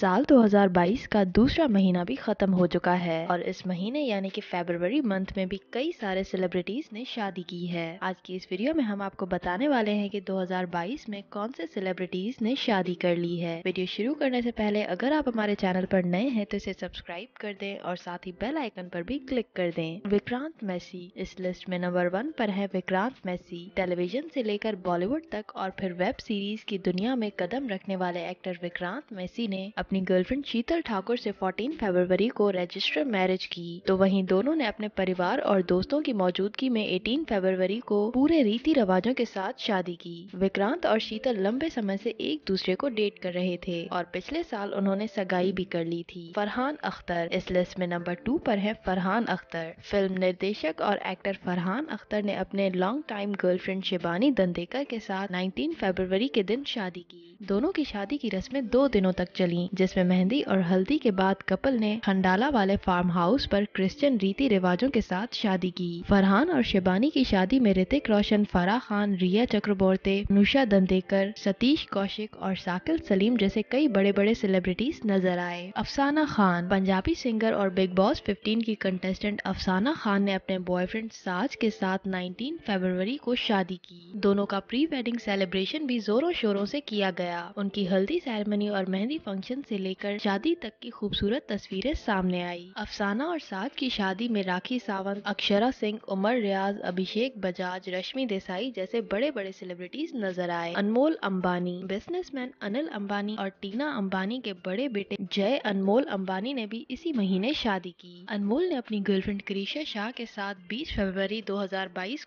साल 2022 का दूसरा महीना भी ख़त्म हो चुका है और इस महीने यानी कि फेबरवरी मंथ में भी कई सारे सेलिब्रिटीज़ ने शादी की है आज की इस वीडियो में हम आपको बताने वाले हैं कि 2022 में कौन से सेलिब्रिटीज़ ने शादी कर ली है वीडियो शुरू करने से पहले अगर आप हमारे चैनल पर नए हैं तो इसे सब्सक्राइब कर दे और साथ ही बेल आइकन पर भी क्लिक कर दे विक्रांत मैसी इस लिस्ट में नंबर वन पर है विक्रांत मैसी टेलीविजन से लेकर बॉलीवुड तक और फिर वेब सीरीज की दुनिया में कदम रखने वाले एक्टर विक्रांत मैसी ने अपनी गर्लफ्रेंड शीतल ठाकुर से 14 फरवरी को रजिस्टर मैरिज की तो वहीं दोनों ने अपने परिवार और दोस्तों की मौजूदगी में 18 फरवरी को पूरे रीति रिवाजों के साथ शादी की विक्रांत और शीतल लंबे समय से एक दूसरे को डेट कर रहे थे और पिछले साल उन्होंने सगाई भी कर ली थी फरहान अख्तर इस लिस्ट में नंबर टू पर है फरहान अख्तर फिल्म निर्देशक और एक्टर फरहान अख्तर ने अपने long time girlfriend Shibani Dandekar के साथ नाइनटीन फरवरी के दिन शादी की दोनों की शादी की रस्में दो दिनों तक चली जिसमें मेहंदी और हल्दी के बाद कपल ने खंडाला वाले फार्म हाउस पर क्रिश्चियन रीति रिवाजों के साथ शादी की फरहान और शिबानी की शादी में ऋतिक रोशन फराह खान रिया चक्रबोर्ते नुशा दंदेकर सतीश कौशिक और साकिल सलीम जैसे कई बड़े बड़े सेलिब्रिटीज नजर आए अफसाना खान पंजाबी सिंगर और बिग बॉस 15 की कंटेस्टेंट अफसाना खान ने अपने बॉयफ्रेंड साज के साथ नाइनटीन फेबरवरी को शादी की दोनों का प्री वेडिंग सेलिब्रेशन भी जोरों शोरों से किया गया उनकी हल्दी सेरेमनी और मेहंदी फंक्शन से लेकर शादी तक की खूबसूरत तस्वीरें सामने आई अफसाना और साथ की शादी में राखी सावंत अक्षरा सिंह उमर रियाज अभिषेक बजाज रश्मि देसाई जैसे बड़े बड़े सेलिब्रिटीज नजर आए अनमोल अम्बानी बिजनेसमैन अनिल अम्बानी और टीना अम्बानी के बड़े बेटे जय अनमोल अम्बानी ने भी इसी महीने शादी की अनमोल ने अपनी गर्लफ्रेंड क्रिशा शाह के साथ बीस फरवरी दो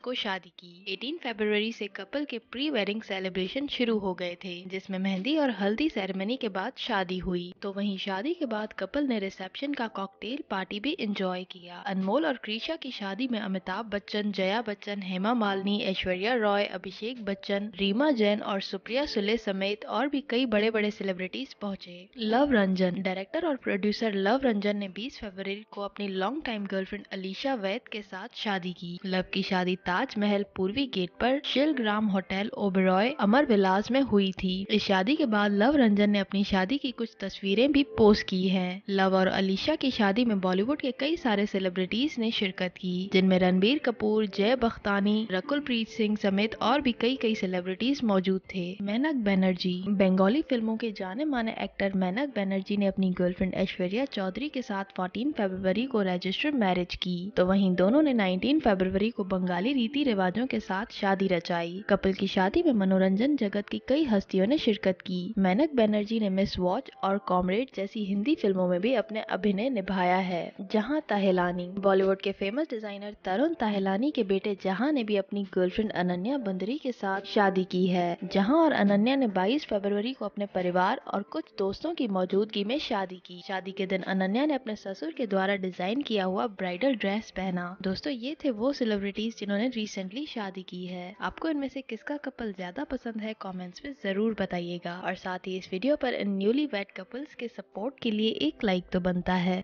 को शादी की एटीन फरवरी से कपल के प्री वेडिंग सेलिब्रेशन शुरू हो गए थे जिसमें मेहंदी और हल्दी सेरेमनी के बाद शादी हुई हुई तो वहीं शादी के बाद कपल ने रिसेप्शन का कॉकटेल पार्टी भी इंजॉय किया अनमोल और कृषा की शादी में अमिताभ बच्चन जया बच्चन हेमा मालिनी ऐश्वर्या रॉय अभिषेक बच्चन रीमा जैन और सुप्रिया सुले समेत और भी कई बड़े बड़े सेलिब्रिटीज पहुंचे लव रंजन डायरेक्टर और प्रोड्यूसर लव रंजन ने 20 फरवरी को अपनी long time girlfriend Alisha Vaid के साथ शादी की लव की शादी ताजमहल पूर्वी गेट पर शिलग्राम होटल ओबरॉय अमर विलास में हुई थी इस शादी के बाद लव रंजन ने अपनी शादी की कुछ तस्वीरें भी पोस्ट की हैं लव और अलीशा की शादी में बॉलीवुड के कई सारे सेलिब्रिटीज ने शिरकत की जिनमें रणबीर कपूर जय बख्तानी रकुल प्रीत सिंह समेत और भी कई कई सेलिब्रिटीज मौजूद थे मैनक बैनर्जी बंगाली फिल्मों के जाने माने एक्टर मैनक बैनर्जी ने अपनी गर्लफ्रेंड ऐश्वर्या चौधरी के साथ फोर्टीन फेब्रवरी को रजिस्टर्ड मैरिज की तो वही दोनों ने नाइनटीन फेब्रवरी को बंगाली रीति रिवाजों के साथ शादी रचाई कपिल की शादी में मनोरंजन जगत की कई हस्तियों ने शिरकत की मैनक बैनर्जी ने मिस वॉच और और कॉमरेड जैसी हिंदी फिल्मों में भी अपने अभिनय निभाया है जहां ताहिलानी बॉलीवुड के फेमस डिजाइनर तरुण तहलानी के बेटे जहां ने भी अपनी गर्लफ्रेंड अनन्या बंदरी के साथ शादी की है जहां और अनन्या ने 22 फरवरी को अपने परिवार और कुछ दोस्तों की मौजूदगी में शादी की शादी के दिन अनन्या ने अपने ससुर के द्वारा डिजाइन किया हुआ ब्राइडल ड्रेस पहना दोस्तों ये थे वो सेलिब्रिटीज जिन्होंने रिसेंटली शादी की है आपको इनमें से किसका कपल ज्यादा पसंद है कॉमेंट्स में जरूर बताइएगा और साथ ही इस वीडियो पर न्यूली वेट कपल्स के सपोर्ट के लिए एक लाइक तो बनता है